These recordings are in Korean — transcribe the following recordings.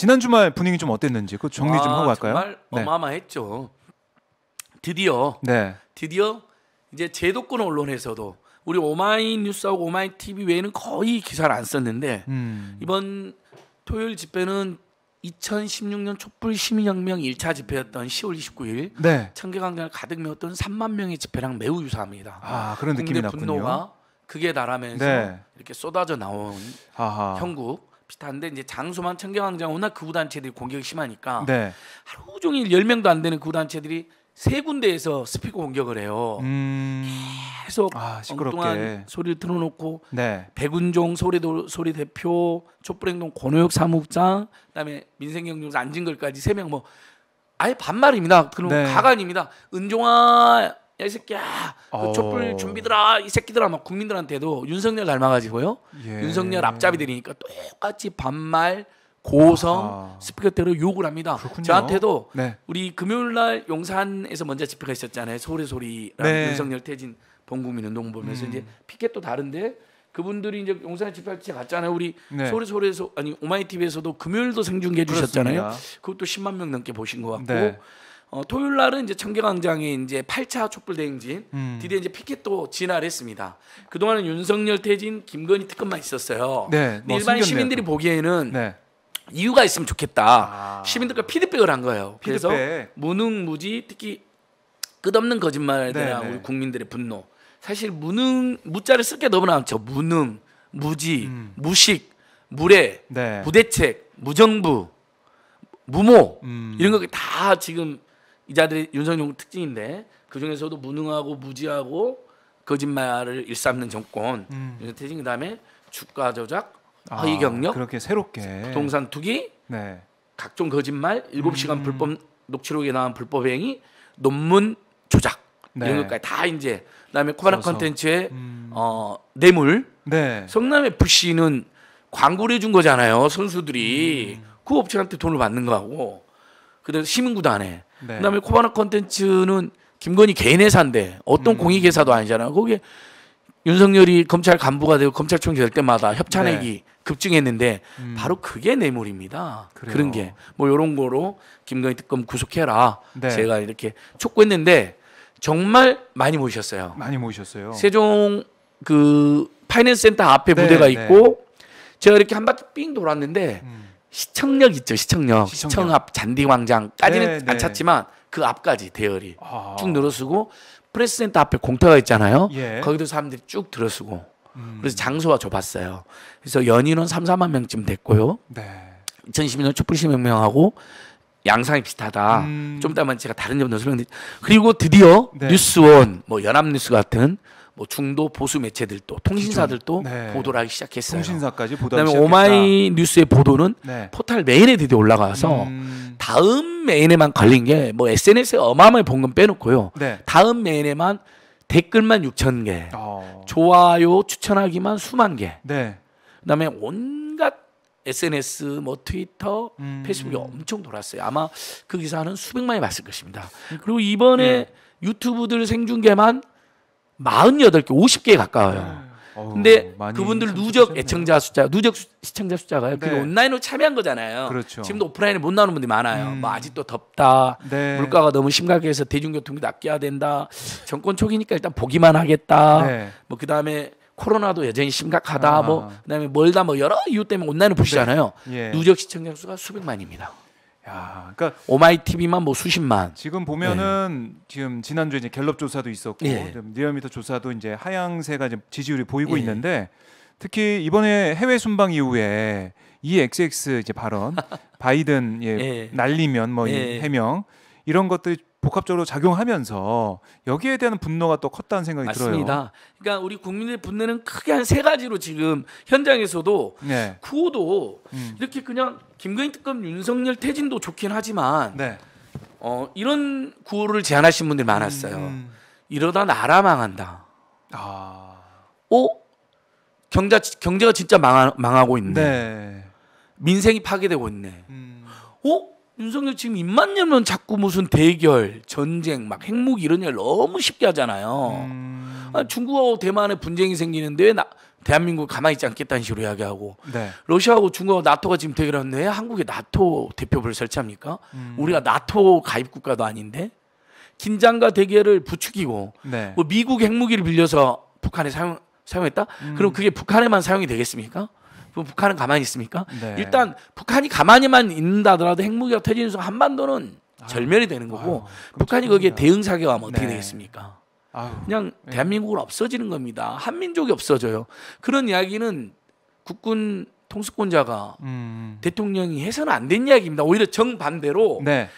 지난 주말 분위기 좀 어땠는지 그 정리 좀 아, 하고 갈까요? 정말 네. 어마마했죠 드디어 네. 드디어 이제 제도권 언론에서도 우리 오마이 뉴스하고 오마이 TV 외에는 거의 기사를 안 썼는데 음. 이번 토요일 집회는 2016년 촛불 시민혁명 1차 집회였던 10월 29일 네. 청계광장을 가득 메웠던 3만 명의 집회랑 매우 유사합니다. 아 그런 느낌이 났군요. 분노가 그게 나라면서 네. 이렇게 쏟아져 나온 아하. 형국 비슷한데 이제 장소만 청계광장 워낙 그구 단체들이 공격이 심하니까 네. 하루 종일 열 명도 안 되는 극 단체들이 세 군데에서 스피커 공격을 해요. 음... 계속 아, 시끄럽게. 엉뚱한 소리를 틀어놓고 네. 백운종 소리도 소리 대표, 촛불행동 권호혁 사무국장, 그다음에 민생경영사 안진걸까지 세 명 뭐 아예 반말입니다. 그럼 네. 가관입니다. 은종아 야이 새끼야 그 어. 촛불 준비들아 이 새끼들아 막 국민들한테도 윤석열 닮아가지고요. 예. 윤석열 앞잡이들이니까 똑같이 반말 고성 스피커대로 욕을 합니다. 그렇군요. 저한테도 네. 우리 금요일 날 용산에서 먼저 집회가 있었잖아요. 소리 소리랑 네. 윤석열 태진 본국민운동 보면서 음. 이제 피켓도 다른데 그분들이 이제 용산에 집회할 때 갔잖아요. 우리 네. 소리 소리에서 아니 오마이 티비에서도 금요일도 생중계 해 주셨잖아요. 그것도 10만 명 넘게 보신 것 같고 네. 어, 토요일 날은 이제 청계광장에 이제 8차 촛불 대행진 음. 드디어 이제 피켓도 진화를 했습니다. 그동안은 윤석열 태진 김건희 특검만 있었어요. 네, 뭐 일반 시민들이 보기에는 네. 이유가 있으면 좋겠다. 아. 시민들과 피드백을 한 거예요. 피드백. 그래서 무능무지 특히 끝없는 거짓말에 대한 네, 네. 우리 국민들의 분노. 사실 무능 무자를 쓸 게 너무 많죠. 무능, 무지, 음. 무식, 무례, 네. 무대책, 무정부, 무모 음. 이런 거다 지금 이 자들이 윤석열 특징인데 그 중에서도 무능하고 무지하고 거짓말을 일삼는 정권 음. 윤태진 그다음에 주가 조작 아, 허위 경력 아, 그렇게 새롭게 부동산 투기 네. 각종 거짓말 7시간 음. 불법 녹취록에 나온 불법 행위 논문 조작 네. 이런 것까지 다 이제 그다음에 코바나 컨텐츠의 음. 어, 뇌물 네. 성남의 부시는 광고를 해준 거잖아요 선수들이 음. 그 업체한테 돈을 받는 거하고 그다음에 시민구단에 네. 그다음에 코바나 컨텐츠는 김건희 개인 회사인데 어떤 음. 공익 회사도 아니잖아요. 거기에 윤석열이 검찰 간부가 되고 검찰총 장될 때마다 협찬액이 네. 급증했는데 음. 바로 그게 뇌물입니다. 그래요. 그런 게뭐요런 거로 김건희 특검 구속해라. 네. 제가 이렇게 촉구했는데 정말 많이 모셨어요 많이 모셨어요 세종 그 파이낸스 센터 앞에 네, 무대가 네. 있고 제가 이렇게 한 바퀴 삥 돌았는데 음. 시청역 있죠 시청역 시청역. 시청 앞 잔디광장까지는 네, 안 네. 찼지만 그 앞까지 대열이 아. 쭉 늘어서고 프레스센터 앞에 공터가 있잖아요 예. 거기도 사람들이 쭉 들어서고 음. 그래서 장소가 좁았어요 그래서 연인원 3, 4만 명쯤 됐고요 네. 2012년 촛불시명명하고 양상이 비슷하다. 음. 좀 이따만 제가 다른 점도 설명드릴. 그리고 드디어 네. 뉴스원, 뭐 연합뉴스 같은 뭐 중도 보수 매체들도 통신사들도 네. 보도를 하기 시작했어요. 통신사까지 보도 그다음에 시작했다. 오마이 뉴스의 보도는 네. 포털 메인에 드디어 올라가서 음... 다음 메인에만 걸린 게 뭐 SNS에 어마어마하본건 빼놓고요. 네. 다음 메인에만 댓글만 6천 개, 어... 좋아요 추천하기만 수만 개. 네. 그다음에 온갖 SNS, 뭐 트위터, 음... 페이스북이 엄청 돌았어요. 아마 그 기사는 수백만이 봤을 것입니다. 음. 그리고 이번에 네. 유튜브들 생중계만 48개, 5 0개 가까워요. 어 근데 그분들 누적 애청자 숫자, 누적 수, 시청자 숫자가요. 네. 그 온라인으로 참여한 거잖아요. 그렇죠. 지금도 오프라인에 못 나오는 분들이 많아요. 음. 뭐 아직도 덥다, 네. 물가가 너무 심각해서 대중교통비 낚여야 된다, 정권 초기니까 일단 보기만 하겠다. 네. 뭐그 다음에 코로나도 여전히 심각하다. 뭐 아. 뭐 그다음에 멀다 뭐 여러 이유 때문에 온라인을 네. 보시잖아요. 예. 누적 시청자 수가 수백만입니다. 야, 그러니까 오마이 TV만 뭐 수십만. 지금 보면은 예. 지금 지난주에 이제 갤럽 조사도 있었고 예. 리얼미터 조사도 이제 하향세가 이제 지지율이 보이고 예. 있는데 특히 이번에 해외 순방 이후에 이 XX 이제 발언, 바이든 예, 예. 날리면 뭐이 예. 해명 이런 것들이 복합적으로 작용하면서 여기에 대한 분노가 또 컸다는 생각이 맞습니다. 들어요. 맞습니다. 그러니까 우리 국민의 분노는 크게 한 세 가지로 지금 현장에서도 네. 구호도 음. 이렇게 그냥 김건희 특검 윤석열 퇴진도 좋긴 하지만 네. 어, 이런 구호를 제안하신 분들이 음, 많았어요. 음. 이러다 나라 망한다. 아. 어? 경자, 경제가 진짜 망하, 망하고 있네. 네. 민생이 파괴되고 있네. 음. 어? 윤석열 지금 입만 열면 자꾸 무슨 대결, 전쟁, 막 핵무기 이런 일 너무 쉽게 하잖아요. 음... 아니, 중국하고 대만에 분쟁이 생기는데 왜 나, 대한민국 가만히 있지 않겠다는 식으로 이야기하고 네. 러시아하고 중국하고 나토가 지금 대결하는데 왜 한국에 나토 대표부를 설치합니까? 음... 우리가 나토 가입 국가도 아닌데 긴장과 대결을 부추기고 네. 뭐 미국 핵무기를 빌려서 북한에 사용 사용했다? 음... 그럼 그게 북한에만 사용이 되겠습니까? 뭐 북한은 가만히 있습니까? 네. 일단 북한이 가만히만 있는다더라도 핵무기가 터지는 순간 한반도는 아유, 절멸이 되는 거고 아유, 북한이 거기에 대응 사격하면 어떻게 네. 되겠습니까? 아유, 그냥 네. 대한민국은 없어지는 겁니다. 한민족이 없어져요. 그런 이야기는 국군 통수권자가 음. 대통령이 해서는 안 된 이야기입니다. 오히려 정반대로 네.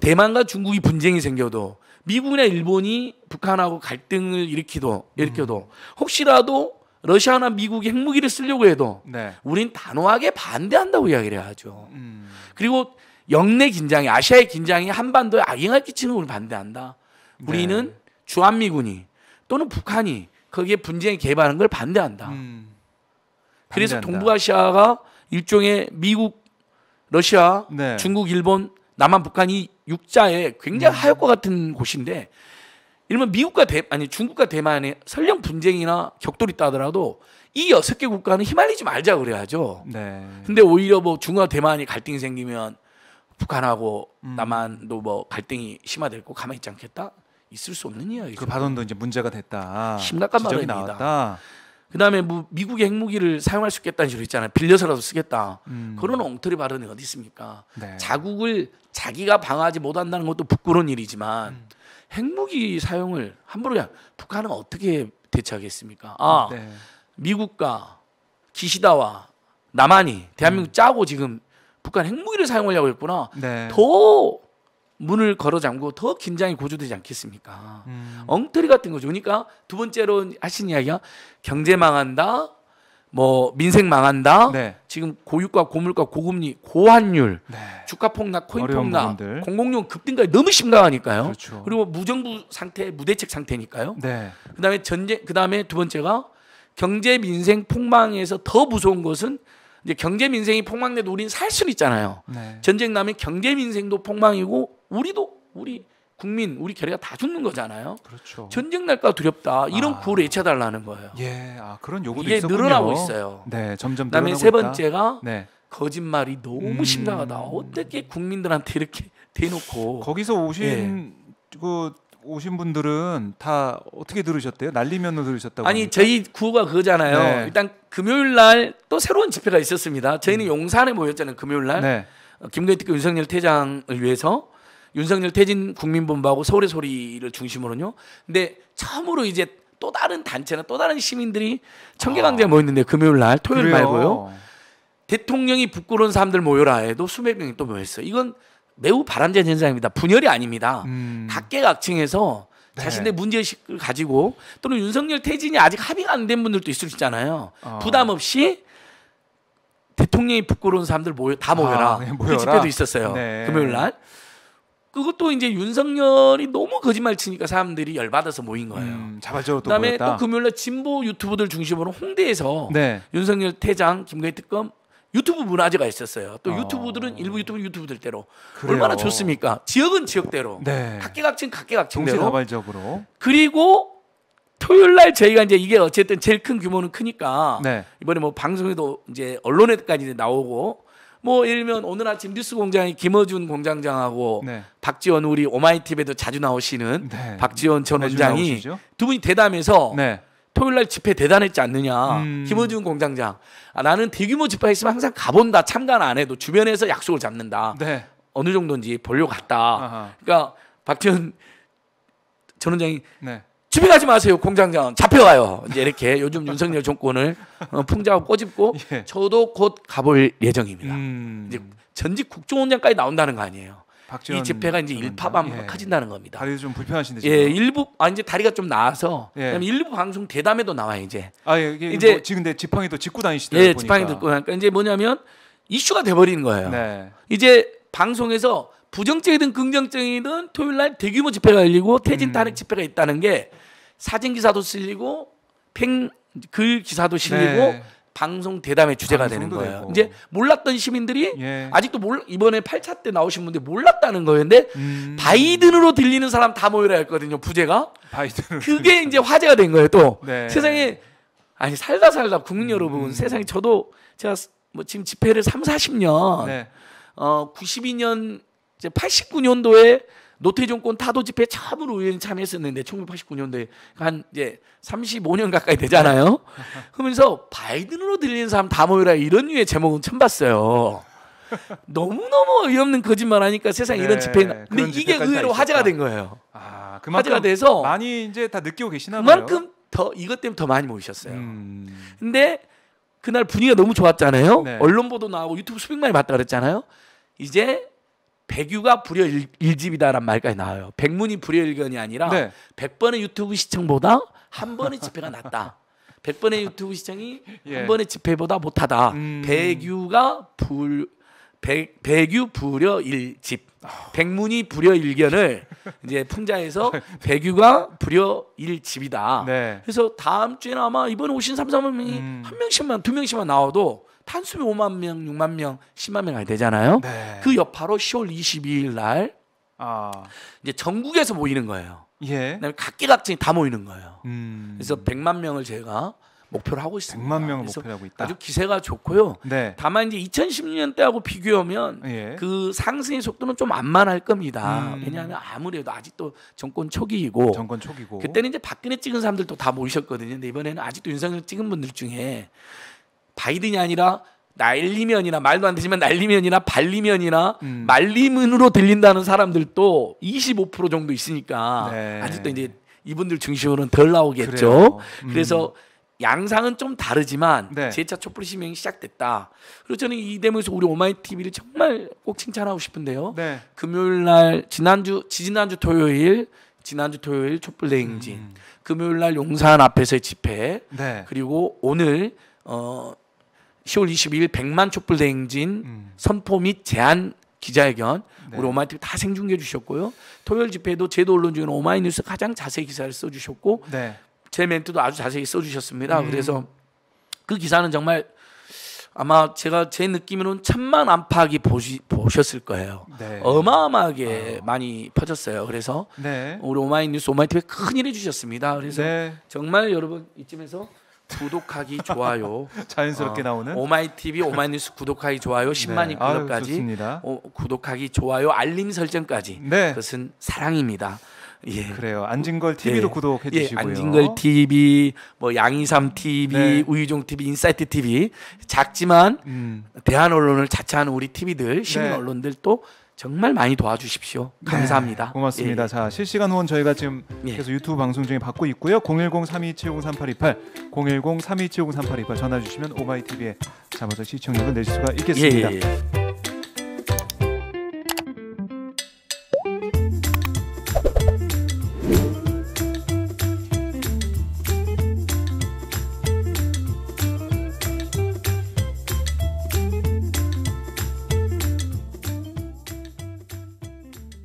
대만과 중국이 분쟁이 생겨도 미국이나 일본이 북한하고 갈등을 일으키도 일으켜도 음. 혹시라도 러시아나 미국이 핵무기를 쓰려고 해도 네. 우린 단호하게 반대한다고 이야기를 하죠. 음. 그리고 영내 긴장이 아시아의 긴장이 한반도에 악영향을 끼치는 걸 반대한다. 우리는 네. 주한미군이 또는 북한이 거기에 분쟁이 개발하는 걸 반대한다. 음. 반대한다. 그래서 동북아시아가 일종의 미국, 러시아, 네. 중국, 일본, 남한, 북한이 육자에 굉장히 음. 하역과 같은 곳인데 이러면 미국과 대, 아니 중국과 대만의 설령 분쟁이나 격돌이 따더라도 이 여섯 개 국가는 휘말리지 말자 그래야죠. 네. 근데 오히려 뭐중화 대만이 갈등이 생기면 북한하고 음. 남한도 뭐 갈등이 심화될 거 가만히 있지 않겠다. 있을 수 없는 이야기죠. 그 발언도 이제 문제가 됐다. 심각한 발언이다. 그다음에 뭐 미국의 핵무기를 사용할 수 있겠다는 식으로 했잖아요. 빌려서라도 쓰겠다. 음. 그런 엉터리 발언이 어디 있습니까? 네. 자국을 자기가 방어하지 못한다는 것도 부끄러운 일이지만 음. 핵무기 사용을 함부로 그냥 북한은 어떻게 대처하겠습니까? 아, 아 네. 미국과 기시다와 남한이 대한민국 음. 짜고 지금 북한 핵무기를 사용하려고 했구나. 네. 더 문을 걸어 잠그고 더 긴장이 고조되지 않겠습니까? 음. 엉터리 같은 거죠. 그러니까 두 번째로 하신 이야기가 경제 망한다. 뭐 민생 망한다. 네. 지금 고유가, 고물가, 고금리, 고환율, 네. 주가 폭락, 코인 폭락, 부분들. 공공용 급등까지 너무 심각하니까요. 그렇죠. 그리고 무정부 상태, 무대책 상태니까요. 네. 그다음에 전쟁, 그다음에 두 번째가 경제 민생 폭망에서 더 무서운 것은 이제 경제 민생이 폭망돼도 우리는 살 수는 있잖아요. 네. 전쟁 나면 경제 민생도 폭망이고 우리도 우리 국민 우리 결의가 다 죽는 거잖아요. 그렇죠. 전쟁 날까 두렵다. 이런 아. 구호를 외쳐달라는 거예요. 예, 아, 그런 요구도 이게 있었군요. 늘어나고 있어요. 네, 점점 늘어나고 세 번째가 네. 거짓말이 너무 음. 심각하다. 어떻게 국민들한테 이렇게 대놓고 거기서 오신 예. 그 오신 분들은 다 어떻게 들으셨대요? 날리면서 들으셨다고? 아니 보니까? 저희 구호가 그거잖아요. 네. 일단 금요일 날 또 새로운 집회가 있었습니다. 저희는 음. 용산에 모였잖아요. 금요일 날 네. 어, 김대희 특급 윤석열 퇴장을 위해서 윤석열 퇴진 국민본부하고 서울의 소리를 중심으로는요. 근데 처음으로 이제 또 다른 단체나 또 다른 시민들이 청계강대에 아. 모였는데 금요일 날 토요일 그래요. 말고요. 대통령이 부끄러운 사람들 모여라 해도 수백 명이 또 모였어요. 이건 매우 바람직한 현상입니다. 분열이 아닙니다. 음. 각계각층에서 네. 자신의 문제의식을 가지고 또는 윤석열 퇴진이 아직 합의가 안 된 분들도 있을 수 있잖아요. 어. 부담 없이 대통령이 부끄러운 사람들 모여 다 모여라. 아, 모여라. 그 집회도 있었어요. 네. 금요일 날. 그것도 이제 윤석열이 너무 거짓말 치니까 사람들이 열받아서 모인 거예요. 음, 자발적으로 그다음에 또 금요일날 진보 유튜브들 중심으로 홍대에서 네. 윤석열 퇴장, 김건희 특검 유튜브 문화재가 있었어요. 또 어... 유튜브들은 일부 유튜브 유튜브들대로 그래요. 얼마나 좋습니까? 지역은 지역대로, 네. 각계각층 각계각층대로 자발적으로 그리고 토요일 날 저희가 이제 이게 어쨌든 제일 큰 규모는 크니까 네. 이번에 뭐 방송에도 이제 언론에까지 나오고 뭐 예를 들면 오늘 아침 뉴스 공장에 김어준 공장장하고 네. 박지원 우리 오마이티비에도 자주 나오시는 네. 박지원 전 원장이 나오시죠? 두 분이 대담해서 네. 토요일 날 집회 대단했지 않느냐. 음. 김어준 공장장. 아, 나는 대규모 집회 있으면 항상 가본다. 참가는안 해도 주변에서 약속을 잡는다. 네. 어느 정도인지 보려고 갔다. 아하. 그러니까 박지원 전 원장이 네. 집에 가지 마세요 공장장 잡혀가요 이제 이렇게 요즘 윤석열 정권을 어, 풍자하고 꼬집고 예. 저도 곧 가볼 예정입니다 음. 이제 전직 국정원장까지 나온다는 거 아니에요 박지원 이 집회가 이제 일파만 예. 커진다는 겁니다 다리 좀 불편하신데 예, 지금. 예 일부 아 이제 다리가 좀 나아서 예. 그다음에 일부 방송 대담에도 나와요 이제 아 예, 이제 뭐 지금 내 지팡이도 짚고 다니시더라고요 예 지팡이 짚고 다니까 이제 뭐냐면 이슈가 돼버리는 거예요 네. 이제 방송에서 부정적이든 긍정적이든 토요일 날 대규모 집회가 열리고 퇴진 음. 탄핵 집회가 있다는 게 사진 기사도 실리고 팽글 기사도 실리고 네. 방송 대담의 주제가 되는 거예요. 되고. 이제 몰랐던 시민들이 예. 아직도 몰, 이번에 8차 때 나오신 분들이 몰랐다는 거였는데 음. 바이든으로 들리는 사람 다 모여라 했거든요. 부제가. 바이든 그게 이제 화제가 된 거예요. 또 네. 세상에 아니 살다 살다 국민 음. 여러분 세상에 저도 제가 뭐 지금 집회를 3, 40년 네. 어 92년 이제 89년도에 노태종권 타도 집회 참으로 우연히 참여했었는데 1989년도에 한 이제 35년 가까이 되잖아요. 그러면서 바이든으로 들리는 사람 다 모여라 이런 유의 제목은 처음 봤어요. 너무너무 어이없는 거짓말 하니까 세상에 네, 이런 집회 근데 이게 의외로 화제가 된 거예요. 아, 그만큼 화제가 돼서 많이 이제 다 느끼고 계시나 봐요. 그만큼 더 이것 때문에 더 많이 모이셨어요. 음. 근데 그날 분위기가 너무 좋았잖아요. 네. 언론 보도 나오고 유튜브 수백만이 봤다 그랬잖아요. 이제 백유가 불여일집이다란 말까지 나와요. 백문이 불여일견이 아니라 네. 100번의 유튜브 시청보다 한 번의 집회가 낫다. 100번의 유튜브 시청이 예. 한 번의 집회보다 못하다. 음. 백유가 불 백, 백유 불여일집. 아. 백문이 불여일견을 이제 풍자해서 백유가 불여일집이다. 네. 그래서 다음 주에는 아마 이번 에 오신 삼삼명이 음. 한 명씩만 두 명씩만 나와도 단숨에 5만 명, 6만 명, 10만 명이 되잖아요. 네. 그 여파로 10월 22일 날 아. 이제 전국에서 모이는 거예요. 예. 각기각층이 다 모이는 거예요. 음. 그래서 100만 명을 제가 목표로 하고 있습니다. 100만 명을 목표로 하고 있다. 아주 기세가 좋고요. 네. 다만 이제 2016년 때하고 비교하면 예. 그 상승의 속도는 좀 안만할 겁니다. 음. 왜냐하면 아무래도 아직도 정권 초기이고 정권 초기고 그때는 이제 박근혜 찍은 사람들도 다 모이셨거든요. 근데 이번에는 아직도 윤석열 찍은 분들 중에 바이든이 아니라 날리면이나 말도 안 되지만 날리면이나 발리면이나 음. 말리면으로 들린다는 사람들도 25% 정도 있으니까 네. 아직도 이제 이분들 중심으로는 덜 나오겠죠. 음. 그래서 양상은 좀 다르지만 네. 제차 촛불 시명이 시작됐다. 그리고 저는 이 대목에서 우리 오마이 TV를 정말 꼭 칭찬하고 싶은데요. 네. 금요일 날 지난주 지난주 지 토요일 지난주 토요일 촛불 대행진, 음. 금요일 날 용산 앞에서의 집회, 네. 그리고 오늘 어 10월 22일 100만 촛불 대행진 음. 선포 및 제안 기자회견 네. 우리 오마이TV 다 생중계 주셨고요. 토요일 집회도 제도 언론 중에 오마이뉴스 가장 자세히 기사를 써주셨고 네. 제 멘트도 아주 자세히 써주셨습니다. 음. 그래서 그 기사는 정말 아마 제가 제 느낌으로는 천만 안팎이 보시, 보셨을 거예요. 네. 어마어마하게 어. 많이 퍼졌어요. 그래서 네. 우리 오마이뉴스 오마이TV 큰일 해주셨습니다. 그래서 네. 정말 여러분 이쯤에서 구독하기 좋아요. 자연스럽게 어, 나오는 오마이TV 오마이뉴스 구독하기 좋아요. 10만 인플러까지 어, 구독하기 좋아요. 알림 설정까지. 네. 그것은 사랑입니다. 예. 그래요. 안진걸 TV로 예. 구독해 예, 주시고요. 예. 안진걸 TV, 뭐 양이삼 TV, 네. 우유종 TV, 인사이트 TV 작지만 음. 대한 언론을 자처하는 우리 TV들 시민 네. 언론들 또 정말 많이 도와주십시오. 네, 감사합니다. 네, 고맙습니다. 예, 예, 자, 실시간 후원 저희가 지금 예. 계속 예. 유튜브 방송 중에 받고 있고요. 010-3270-3828, 010-3270-3828 전화 주시면 오마이TV에 잡아서 시청률을 내실 수가 있겠습니다. 예,